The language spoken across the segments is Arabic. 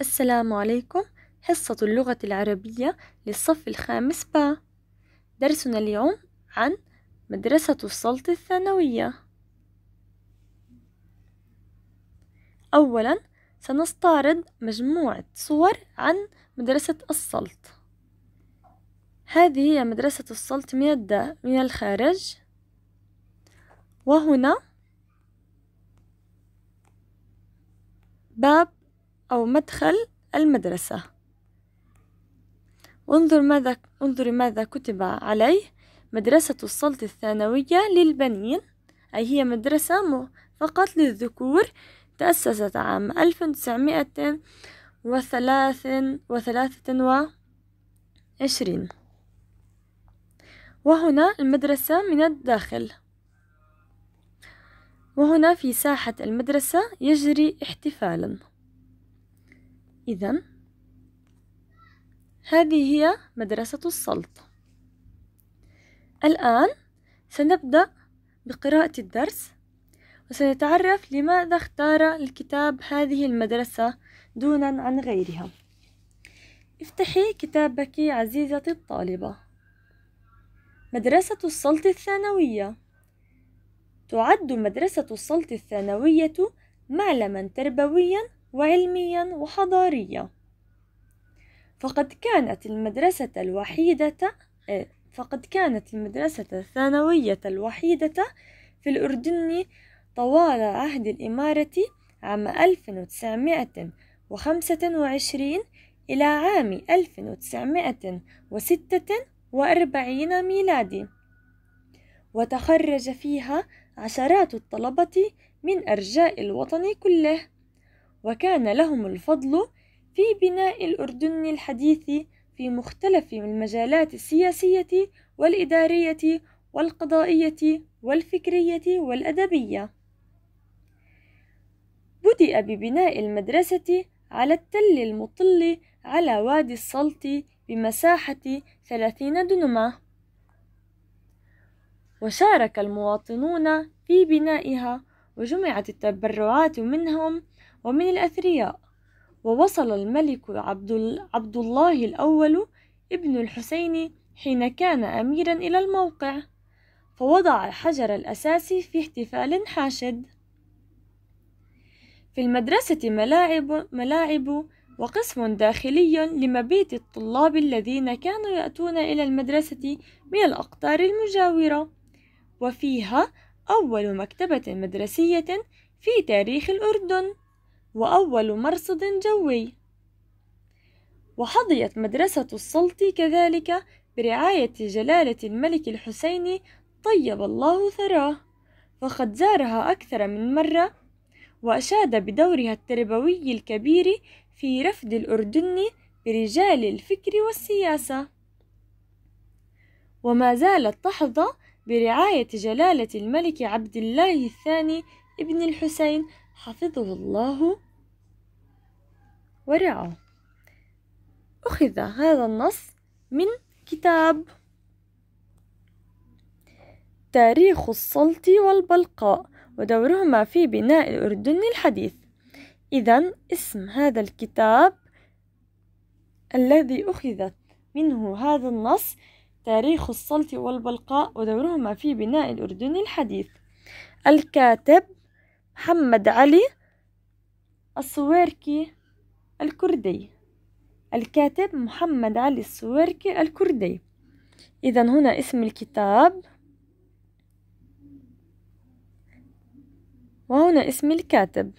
السلام عليكم حصة اللغة العربية للصف الخامس با درسنا اليوم عن مدرسة السلط الثانوية أولا سنستعرض مجموعة صور عن مدرسة السلط هذه هي مدرسة السلط من, من الخارج وهنا باب أو مدخل المدرسة انظر ماذا انظري ماذا كتب عليه مدرسة الصلت الثانوية للبنين أي هي مدرسة فقط للذكور تأسست عام 1900 وثلاث وثلاثة وعشرين وهنا المدرسة من الداخل وهنا في ساحة المدرسة يجري احتفالاً إذا هذه هي مدرسة السلط الآن سنبدأ بقراءة الدرس وسنتعرف لماذا اختار الكتاب هذه المدرسة دونا عن غيرها افتحي كتابك عزيزتي الطالبة مدرسة السلط الثانوية تعد مدرسة السلط الثانوية معلما تربويا وعلميا وحضاريا فقد كانت المدرسة الوحيدة آه، فقد كانت المدرسة الثانوية الوحيدة في الأردن طوال عهد الإمارة عام 1925 إلى عام 1946 ميلادي وتخرج فيها عشرات الطلبة من أرجاء الوطن كله وكان لهم الفضل في بناء الأردن الحديث في مختلف المجالات السياسية والإدارية والقضائية والفكرية والأدبية. بدأ ببناء المدرسة على التل المطل على وادي السلط بمساحة ثلاثين دنمة وشارك المواطنون في بنائها وجمعت التبرعات منهم ومن الأثرياء ووصل الملك عبد, الله الأول ابن الحسين حين كان أميرا إلى الموقع فوضع الحجر الأساسي في احتفال حاشد في المدرسة ملاعب, ملاعب وقسم داخلي لمبيت الطلاب الذين كانوا يأتون إلى المدرسة من الأقطار المجاورة وفيها أول مكتبة مدرسية في تاريخ الأردن وأول مرصد جوي وحظيت مدرسة السلطي كذلك برعاية جلالة الملك الحسيني طيب الله ثراه فقد زارها أكثر من مرة وأشاد بدورها التربوي الكبير في رفد الأردن برجال الفكر والسياسة وما زالت تحظى برعاية جلالة الملك عبد الله الثاني ابن الحسين حفظه الله ورعه أخذ هذا النص من كتاب تاريخ السلط والبلقاء ودورهما في بناء الأردن الحديث إذا اسم هذا الكتاب الذي أخذت منه هذا النص تاريخ السلط والبلقاء ودورهما في بناء الأردن الحديث الكاتب محمد علي الصويركي الكردي الكاتب محمد علي السويركي الكردي إذا هنا اسم الكتاب وهنا اسم الكاتب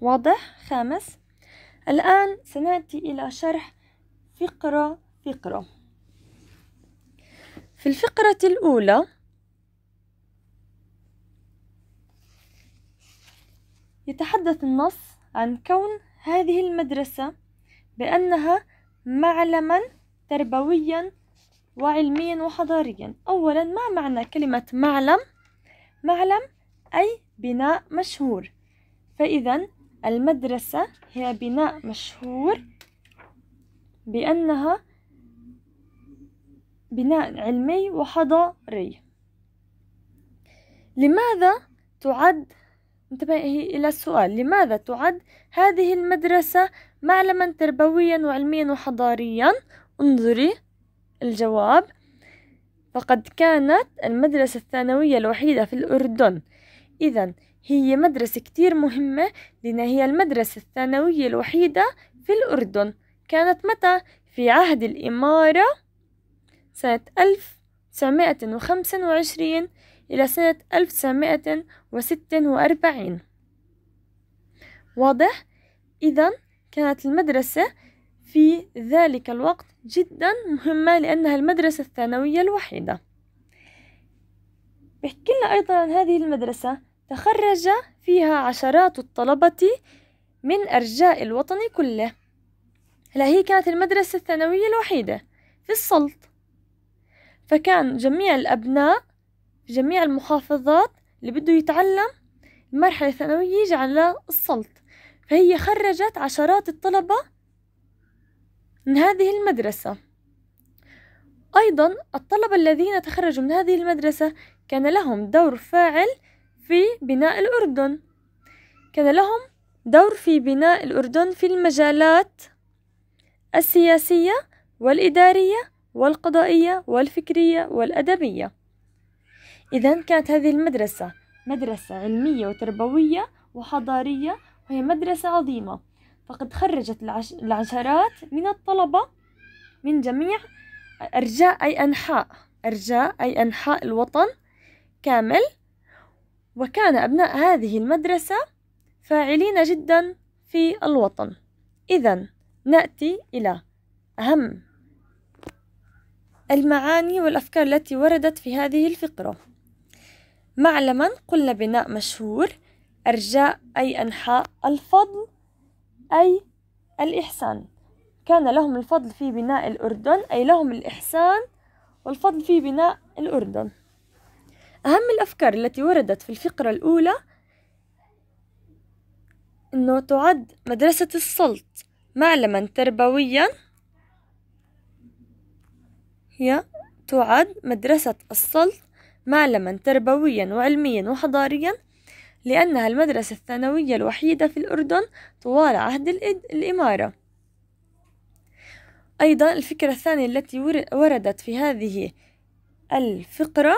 واضح خامس الآن سنأتي إلى شرح فقرة فقرة في الفقرة الأولى يتحدث النص عن كون هذه المدرسة بأنها معلما تربويا وعلميا وحضاريا أولا ما معنى كلمة معلم؟ معلم أي بناء مشهور فإذا المدرسة هي بناء مشهور بأنها بناء علمي وحضاري لماذا تعد انتبهي إلى السؤال لماذا تعد هذه المدرسة معلما تربويا وعلميا وحضاريا انظري الجواب فقد كانت المدرسة الثانوية الوحيدة في الأردن إذا هي مدرسة كتير مهمة لأن هي المدرسة الثانوية الوحيدة في الأردن كانت متى؟ في عهد الإمارة سنة ألف وخمسة وعشرين إلى سنة 1946 واضح؟ إذا كانت المدرسة في ذلك الوقت جدا مهمة لأنها المدرسة الثانوية الوحيدة بحكي لنا أيضا عن هذه المدرسة تخرج فيها عشرات الطلبة من أرجاء الوطن كله هلا هي كانت المدرسة الثانوية الوحيدة في السلط فكان جميع الأبناء جميع المحافظات اللي بده يتعلم المرحلة الثانوية يجي على السلط فهي خرجت عشرات الطلبة من هذه المدرسة أيضا الطلبة الذين تخرجوا من هذه المدرسة كان لهم دور فاعل في بناء الأردن كان لهم دور في بناء الأردن في المجالات السياسية والإدارية والقضائية والفكرية والأدبية إذا كانت هذه المدرسة مدرسة علمية وتربوية وحضارية وهي مدرسة عظيمة فقد خرجت العش... العشرات من الطلبة من جميع أرجاء أي أنحاء أرجاء أي أنحاء الوطن كامل وكان أبناء هذه المدرسة فاعلين جدا في الوطن إذا نأتي إلى أهم المعاني والأفكار التي وردت في هذه الفقرة معلما قلنا بناء مشهور أرجاء أي أنحاء الفضل أي الإحسان كان لهم الفضل في بناء الأردن أي لهم الإحسان والفضل في بناء الأردن أهم الأفكار التي وردت في الفقرة الأولى أنه تعد مدرسة السلط معلما تربويا هي تعد مدرسة السلط معلما تربويا وعلميا وحضاريا لأنها المدرسة الثانوية الوحيدة في الأردن طوال عهد الإمارة أيضا الفكرة الثانية التي وردت في هذه الفقرة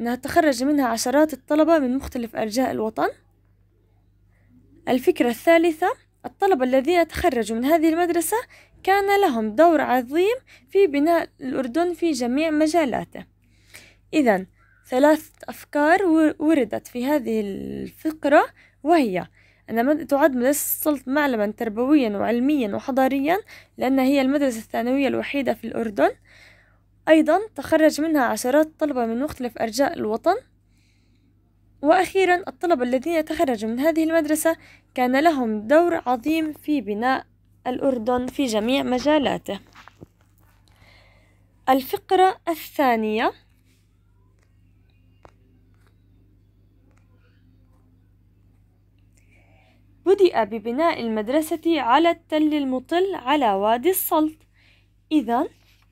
أنها تخرج منها عشرات الطلبة من مختلف أرجاء الوطن الفكرة الثالثة الطلبة الذين تخرجوا من هذه المدرسة كان لهم دور عظيم في بناء الأردن في جميع مجالاته إذا ثلاثة أفكار وردت في هذه الفقرة وهي أن مد... تعد مدرسة السلط معلما تربويا وعلميا وحضاريا لأن هي المدرسة الثانوية الوحيدة في الأردن أيضا تخرج منها عشرات الطلبة من مختلف أرجاء الوطن وأخيرا الطلبة الذين تخرجوا من هذه المدرسة كان لهم دور عظيم في بناء الأردن في جميع مجالاته الفقرة الثانية بدأ ببناء المدرسة على التل المطل على وادي السلط إذا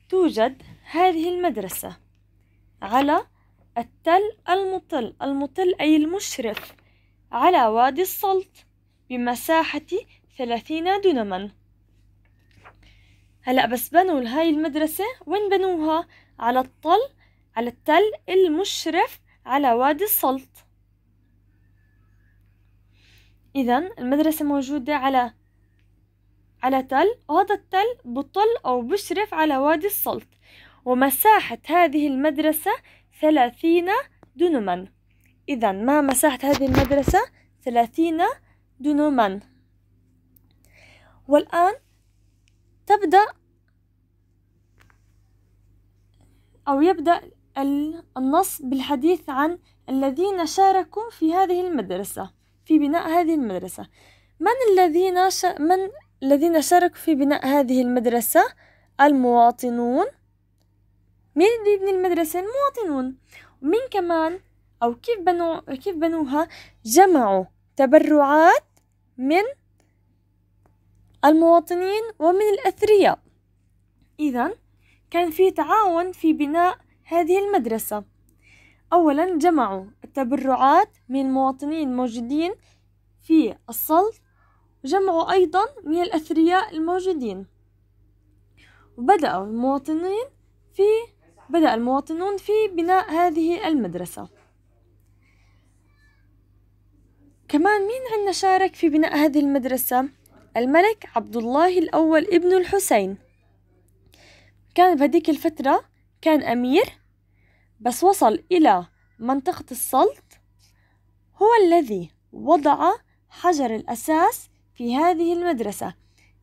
توجد هذه المدرسة على التل المطل المطل أي المشرف على وادي السلط بمساحة ثلاثين دنما هلأ بس بنوا هاي المدرسة وين بنوها؟ على الطل على التل المشرف على وادي السلط إذا المدرسة موجودة على على تل وهذا التل بطل أو بشرف على وادي السلط ومساحة هذه المدرسة ثلاثين دنما إذا ما مساحة هذه المدرسة ثلاثين دنما والآن تبدأ أو يبدأ النص بالحديث عن الذين شاركوا في هذه المدرسة في بناء هذه المدرسة من الذين ش... من الذين شاركوا في بناء هذه المدرسة المواطنون مين اللي المدرسة المواطنون ومين كمان أو كيف بنوا كيف بنوها جمعوا تبرعات من المواطنين ومن الأثرياء إذا كان في تعاون في بناء هذه المدرسة أولا جمعوا تبرعات من مواطنين موجودين في السلط جمعوا أيضا من الأثرياء الموجودين وبدأوا المواطنين في بدأ المواطنون في بناء هذه المدرسة كمان مين عندنا شارك في بناء هذه المدرسة؟ الملك عبد الله الأول ابن الحسين كان بهذيك الفترة كان أمير بس وصل إلى منطقة السلط هو الذي وضع حجر الأساس في هذه المدرسة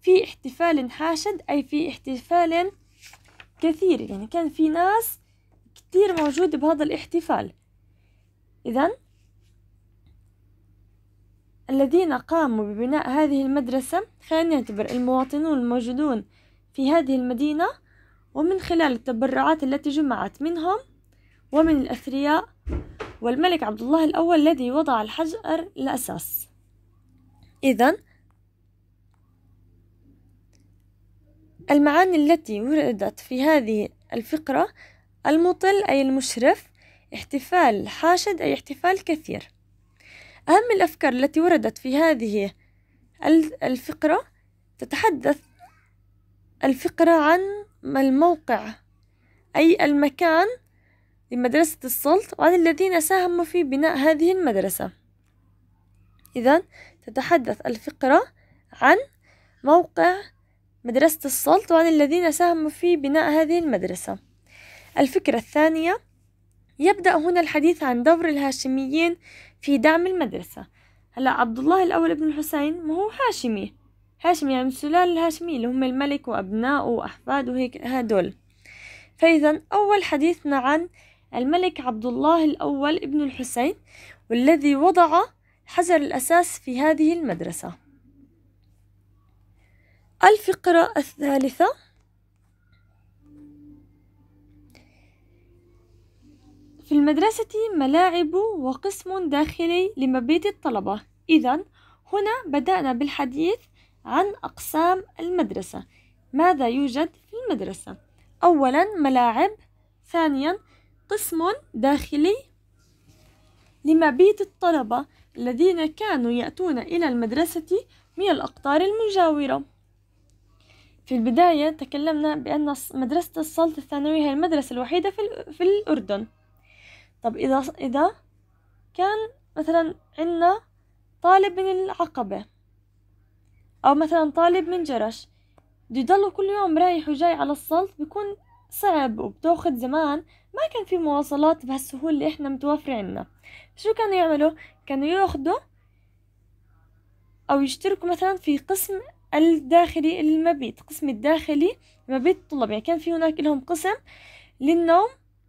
في احتفال حاشد أي في احتفال كثير يعني كان في ناس كتير موجود بهذا الاحتفال إذا الذين قاموا ببناء هذه المدرسة خلينا نعتبر المواطنون الموجودون في هذه المدينة ومن خلال التبرعات التي جمعت منهم ومن الأثرياء والملك عبد الله الأول الذي وضع الحجر الأساس إذا المعاني التي وردت في هذه الفقرة المطل أي المشرف احتفال حاشد أي احتفال كثير أهم الأفكار التي وردت في هذه الفقرة تتحدث الفقرة عن الموقع أي المكان لمدرسة السلط وعن الذين ساهموا في بناء هذه المدرسة إذا تتحدث الفقرة عن موقع مدرسة السلط وعن الذين ساهموا في بناء هذه المدرسة الفكرة الثانية يبدأ هنا الحديث عن دور الهاشميين في دعم المدرسة هلا عبد الله الأول ابن الحسين ما هو هاشمي هاشمي يعني السلالة الهاشمية اللي هم الملك وأبناءه وأحفاده وهيك هدول فإذا أول حديثنا عن الملك عبد الله الأول ابن الحسين والذي وضع حجر الأساس في هذه المدرسة الفقرة الثالثة في المدرسة ملاعب وقسم داخلي لمبيت الطلبة إذا هنا بدأنا بالحديث عن أقسام المدرسة ماذا يوجد في المدرسة؟ أولا ملاعب ثانيا قسم داخلي لمبيت الطلبة الذين كانوا يأتون إلى المدرسة من الأقطار المجاورة في البداية تكلمنا بأن مدرسة السلط الثانوية هي المدرسة الوحيدة في, في الأردن طب إذا, إذا كان مثلا عندنا طالب من العقبة أو مثلا طالب من جرش بده يضلوا كل يوم رايح وجاي على الصلت بيكون صعب وبتاخذ زمان ما كان في مواصلات بهالسهولة اللي احنا متوفرة عنا شو كانوا يعملوا كانوا ياخذوا او يشتركوا مثلا في قسم الداخلي المبيت قسم الداخلي مبيت الطلاب يعني كان في هناك لهم قسم للنوم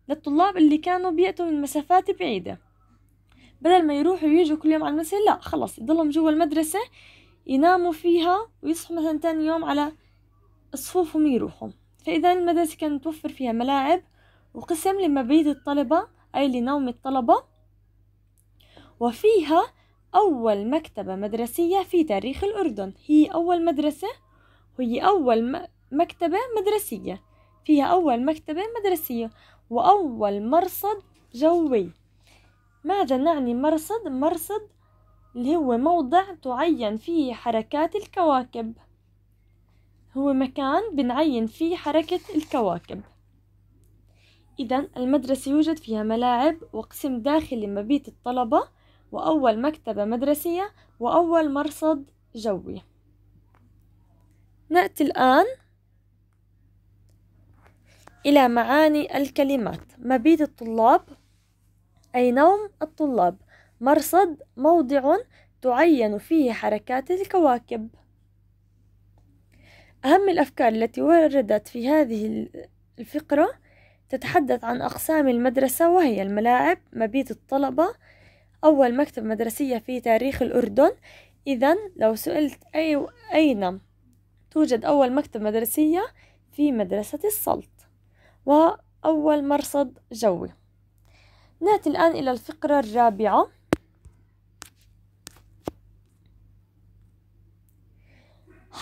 للطلاب اللي كانوا بيأتوا من مسافات بعيدة بدل ما يروحوا يجوا كل يوم على المدرسة لا خلص يضلهم جوا المدرسة يناموا فيها ويصحوا مثلا تاني يوم على صفوفهم يروحوا فإذا المدرسة كانت متوفر فيها ملاعب وقسم لمبيت الطلبة أي لنوم الطلبة وفيها أول مكتبة مدرسية في تاريخ الأردن هي أول مدرسة وهي أول مكتبة مدرسية فيها أول مكتبة مدرسية وأول مرصد جوي ماذا نعني مرصد؟ مرصد اللي هو موضع تعين فيه حركات الكواكب هو مكان بنعين فيه حركة الكواكب إذا المدرسة يوجد فيها ملاعب وقسم داخلي مبيت الطلبة وأول مكتبة مدرسية وأول مرصد جوي نأتي الآن إلى معاني الكلمات مبيت الطلاب أي نوم الطلاب مرصد موضع تعين فيه حركات الكواكب أهم الأفكار التي وردت في هذه الفقرة تتحدث عن أقسام المدرسة وهي الملاعب مبيت الطلبة أول مكتبة مدرسية في تاريخ الأردن إذا لو سئلت أي أين توجد أول مكتبة مدرسية في مدرسة السلط وأول مرصد جوي نأتي الآن إلى الفقرة الرابعة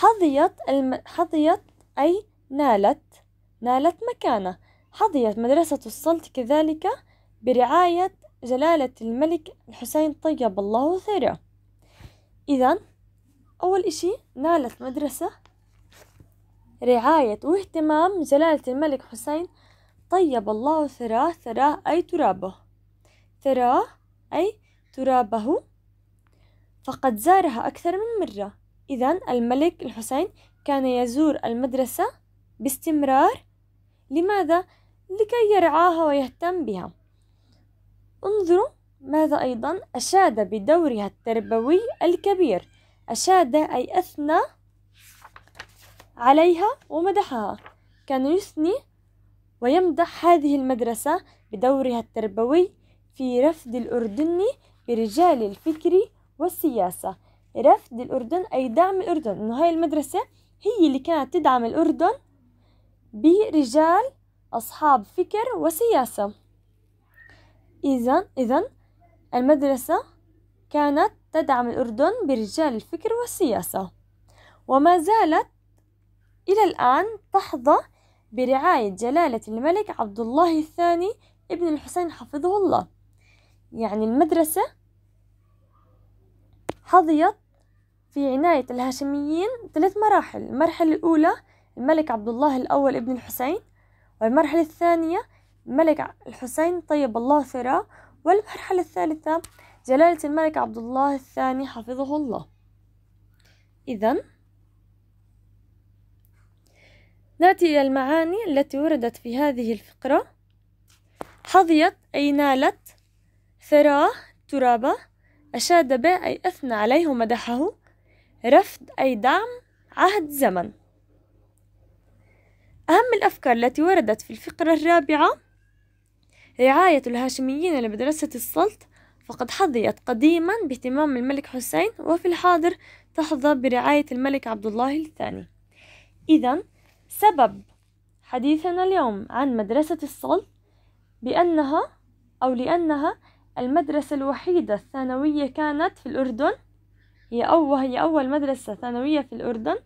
حظيت الم... حظيت أي نالت نالت مكانة حظيت مدرسة السلط كذلك برعاية جلالة الملك الحسين طيب الله ثراه إذا أول إشي نالت مدرسة رعاية واهتمام جلالة الملك حسين طيب الله ثراه ثراه أي ترابه ثراه أي ترابه فقد زارها أكثر من مرة إذا الملك الحسين كان يزور المدرسة باستمرار لماذا؟ لكي يرعاها ويهتم بها انظروا ماذا أيضا أشاد بدورها التربوي الكبير أشاد أي أثنى عليها ومدحها كان يثني ويمدح هذه المدرسة بدورها التربوي في رفض الأردني برجال الفكر والسياسة رفض الأردن أي دعم الأردن إنه هاي المدرسة هي اللي كانت تدعم الأردن برجال أصحاب فكر وسياسة إذا إذا المدرسة كانت تدعم الأردن برجال الفكر والسياسة وما زالت إلى الآن تحظى برعاية جلالة الملك عبد الله الثاني ابن الحسين حفظه الله يعني المدرسة حظيت في عناية الهاشميين ثلاث مراحل المرحلة الأولى الملك عبد الله الأول ابن الحسين والمرحلة الثانية الملك الحسين طيب الله ثراه والمرحلة الثالثة جلالة الملك عبد الله الثاني حفظه الله إذا نأتي إلى المعاني التي وردت في هذه الفقرة حظيت أي نالت ثراه ترابه أشاد به أي أثنى عليه ومدحه رفض أي دعم عهد زمن أهم الأفكار التي وردت في الفقرة الرابعة رعاية الهاشميين لمدرسة السلط فقد حظيت قديما باهتمام الملك حسين وفي الحاضر تحظى برعاية الملك عبد الله الثاني إذا سبب حديثنا اليوم عن مدرسة السلط بأنها أو لأنها المدرسة الوحيدة الثانوية كانت في الأردن هي أو هي أول مدرسة ثانوية في الأردن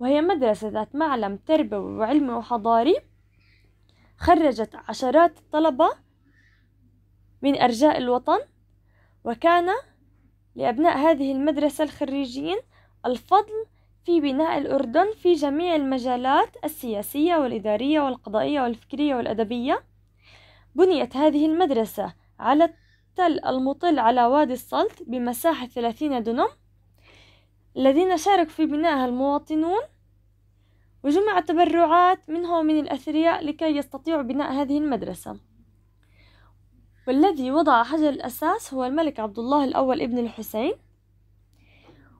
وهي مدرسة ذات معلم تربوي وعلمي وحضاري خرجت عشرات الطلبة من أرجاء الوطن وكان لأبناء هذه المدرسة الخريجين الفضل في بناء الأردن في جميع المجالات السياسية والإدارية والقضائية والفكرية والأدبية بنيت هذه المدرسة على التل المطل على وادي الصلت بمساحة ثلاثين دونم الذين شارك في بنائها المواطنون وجمع تبرعات منه ومن الأثرياء لكي يستطيعوا بناء هذه المدرسة والذي وضع حجر الأساس هو الملك عبد الله الأول ابن الحسين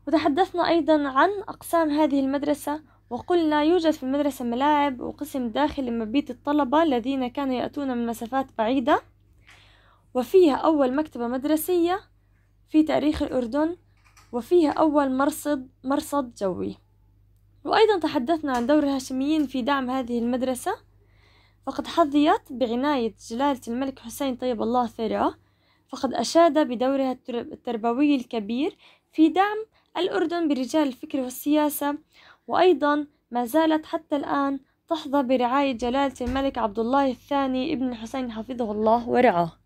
وتحدثنا أيضا عن أقسام هذه المدرسة وقلنا يوجد في المدرسة ملاعب وقسم داخل لمبيت الطلبة الذين كانوا يأتون من مسافات بعيدة وفيها أول مكتبة مدرسية في تاريخ الأردن وفيها أول مرصد مرصد جوي وأيضا تحدثنا عن دور الهاشميين في دعم هذه المدرسة فقد حظيت بعناية جلالة الملك حسين طيب الله ثراه فقد أشاد بدورها التربوي الكبير في دعم الأردن برجال الفكر والسياسة وأيضا ما زالت حتى الآن تحظى برعاية جلالة الملك عبد الله الثاني ابن الحسين حفظه الله ورعاه